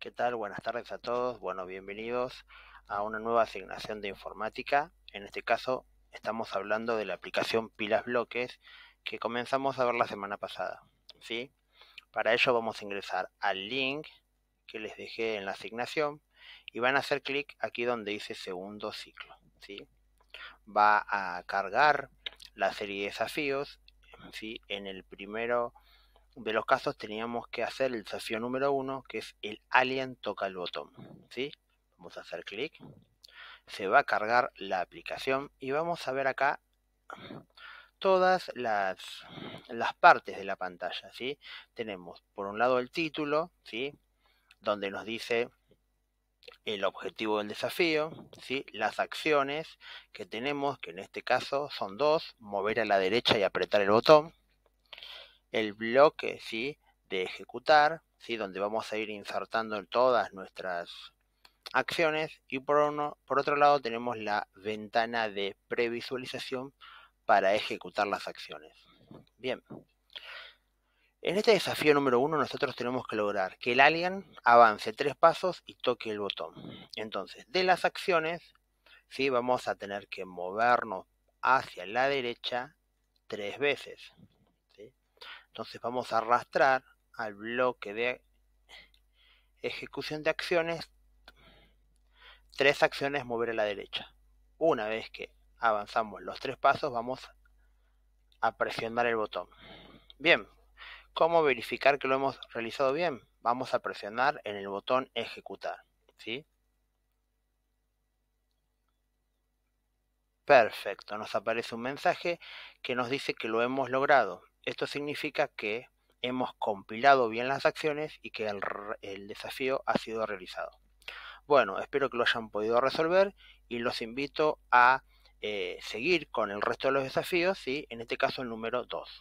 ¿Qué tal? Buenas tardes a todos. Bueno, bienvenidos a una nueva asignación de informática. En este caso estamos hablando de la aplicación Pilas Bloques que comenzamos a ver la semana pasada. ¿sí? Para ello vamos a ingresar al link que les dejé en la asignación y van a hacer clic aquí donde dice segundo ciclo. ¿sí? Va a cargar la serie de desafíos en el primero de los casos teníamos que hacer el desafío número uno, que es el alien toca el botón. ¿sí? Vamos a hacer clic, se va a cargar la aplicación y vamos a ver acá todas las, partes de la pantalla. ¿sí? Tenemos por un lado el título, ¿sí? donde nos dice el objetivo del desafío, ¿sí? las acciones que tenemos, que en este caso son dos, mover a la derecha y apretar el botón, el bloque, ¿sí? De ejecutar, ¿sí? Donde vamos a ir insertando todas nuestras acciones y por, por otro lado tenemos la ventana de previsualización para ejecutar las acciones. Bien. En este desafío número uno nosotros tenemos que lograr que el alien avance tres pasos y toque el botón. Entonces, de las acciones, ¿sí? vamos a tener que movernos hacia la derecha tres veces. Entonces vamos a arrastrar al bloque de ejecución de acciones tres acciones mover a la derecha. Una vez que avanzamos los tres pasos vamos a presionar el botón. Bien, ¿cómo verificar que lo hemos realizado bien? Vamos a presionar en el botón ejecutar. ¿sí? Perfecto, nos aparece un mensaje que nos dice que lo hemos logrado. Esto significa que hemos compilado bien las acciones y que el, desafío ha sido realizado. Bueno, espero que lo hayan podido resolver y los invito a eh, seguir con el resto de los desafíos, y en este caso el número 2.